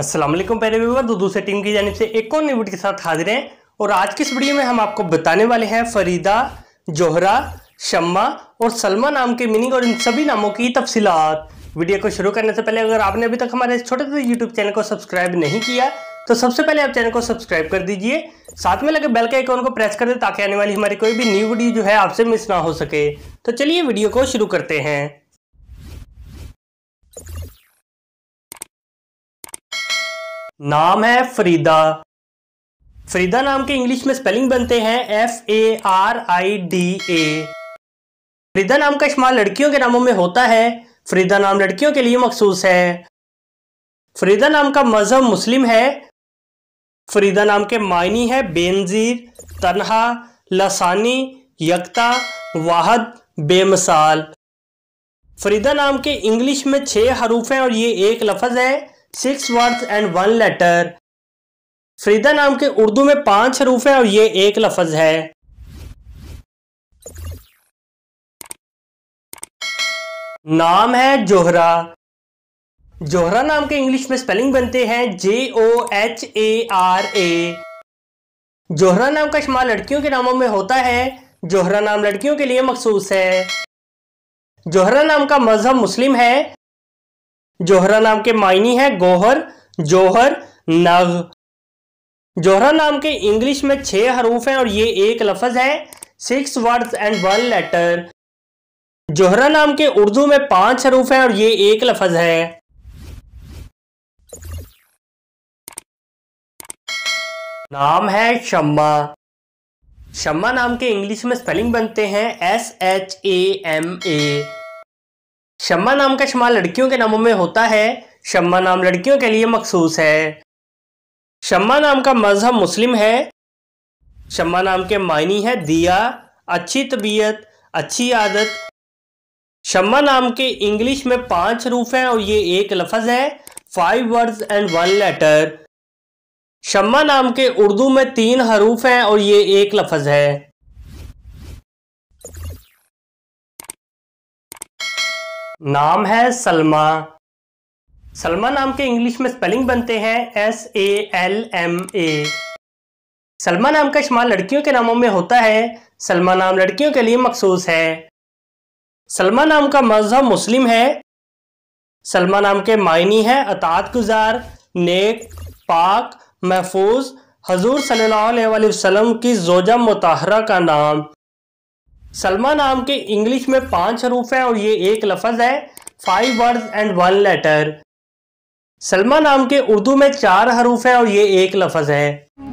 असलम पहले विवर दो दूसरे टीम की जानब से एक और वीडियो के साथ हाजिर हैं और आज की इस वीडियो में हम आपको बताने वाले हैं फरीदा जोहरा शम्मा और सलमा नाम के मीनिंग और इन सभी नामों की तफसीत वीडियो को शुरू करने से पहले अगर आपने अभी तक हमारे छोटे से यूट्यूब चैनल को सब्सक्राइब नहीं किया तो सबसे पहले आप चैनल को सब्सक्राइब कर दीजिए साथ में लगे बेल के आइकॉन को प्रेस कर दें ताकि आने वाली हमारी कोई भी न्यू वीडियो जो है आपसे मिस ना हो सके तो चलिए वीडियो को शुरू करते हैं नाम है फरीदा फरीदा नाम के इंग्लिश में स्पेलिंग बनते हैं F A R I D A Farida नाम का इस्तेमाल लड़कियों के नामों में होता है फरीदा नाम लड़कियों के लिए मखसूस है फरीदा नाम का मज़हब मुस्लिम है फरीदा नाम के मायनी है बेनजीर तनहा लसानी यकता वाहद बेमिसाल फरीदा नाम के इंग्लिश में छह हरूफ हैं और ये एक लफज है six words and one letter Farida नाम के उर्दू में पांच हरूफ है और ये एक लफज है नाम है जोहरा जोहरा नाम के इंग्लिश में स्पेलिंग बनते हैं J O H R A ए जोहरा नाम का शुमार लड़कियों के नामों में होता है जोहरा नाम लड़कियों के लिए मखसूस है जोहरा नाम का मजहब मुस्लिम है जोहरा नाम के मायनी है गोहर जोहर नग जोहरा नाम के इंग्लिश में छह हरूफ हैं और ये एक लफज है six words and one letter Johra नाम के उर्दू में पांच हरूफ हैं और ये एक लफज है नाम है शम्मा शम्मा नाम के इंग्लिश में स्पेलिंग बनते हैं S H A M A Shamma नाम का शुमार लड़कियों के नामों में होता है शम्मा नाम लड़कियों के लिए मखसूस है शम्मा नाम का मजहब मुस्लिम है शम्मा नाम के मायनी है दिया अच्छी तबीयत अच्छी आदत शम्मा नाम के इंग्लिश में पांच रूफ हैं और ये एक लफज है five words and one letter Shamma नाम के उर्दू में तीन हरूफ हैं और ये एक लफज है नाम है सलमा सलमा नाम के इंग्लिश में स्पेलिंग बनते हैं S A L M A Salma नाम का इस्तेमाल लड़कियों के नामों में होता है सलमा नाम लड़कियों के लिए मखसूस है सलमा नाम का मजहब मुस्लिम है सलमा नाम के मायनी है अतात गुजार नेक पाक महफूज हजूर सल्लल्लाहु अलैहि वसल्लम की जोजा मुताहरा का नाम सलमा नाम के इंग्लिश में पांच हरूफ हैं और ये एक लफज है five words and one letter Salma नाम के उर्दू में चार हरूफ हैं और ये एक लफज है